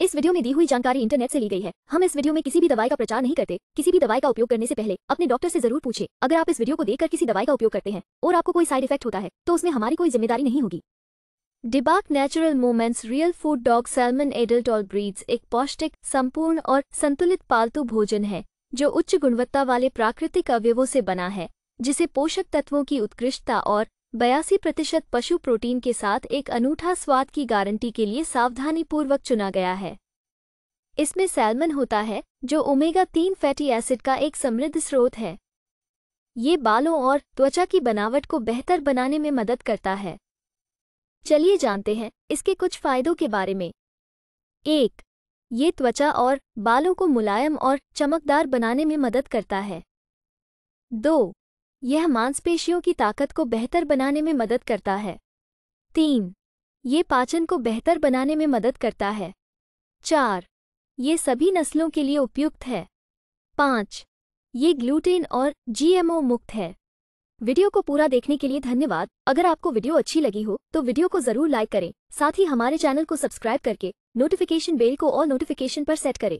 इस वीडियो में दी हुई जानकारी इंटरनेट से ली गई है हम इस वीडियो में किसी भी दवाई का प्रचार नहीं करते किसी भी दवाई का उपयोग करने से पहले अपने डॉक्टर से जरूर पूछे अगर आप इस वीडियो को देखकर किसी दवाई का उपयोग करते हैं और आपको कोई साइड इफेक्ट होता है तो उसमें हमारी कोई जिम्मेदारी नहीं होगी डिबाक natural moments real food dog salmon adult और ब्रीड्स एक पौष्टिक संपूर्ण और संतुलित पालतू भोजन है जो उच्च गुणवत्ता वाले प्राकृतिक अवयवों से बना है जिसे पोषक तत्वों की उत्कृष्टता और बयासी प्रतिशत पशु प्रोटीन के साथ एक अनूठा स्वाद की गारंटी के लिए सावधानीपूर्वक चुना गया है इसमें सैल्मन होता है जो ओमेगा तीन फैटी एसिड का एक समृद्ध स्रोत है ये बालों और त्वचा की बनावट को बेहतर बनाने में मदद करता है चलिए जानते हैं इसके कुछ फायदों के बारे में एक ये त्वचा और बालों को मुलायम और चमकदार बनाने में मदद करता है दो यह मांसपेशियों की ताकत को बेहतर बनाने में मदद करता है तीन ये पाचन को बेहतर बनाने में मदद करता है चार ये सभी नस्लों के लिए उपयुक्त है पाँच ये ग्लूटेन और जीएमओ मुक्त है वीडियो को पूरा देखने के लिए धन्यवाद अगर आपको वीडियो अच्छी लगी हो तो वीडियो को जरूर लाइक करें साथ ही हमारे चैनल को सब्सक्राइब करके नोटिफिकेशन बेल को और नोटिफिकेशन पर सेट करें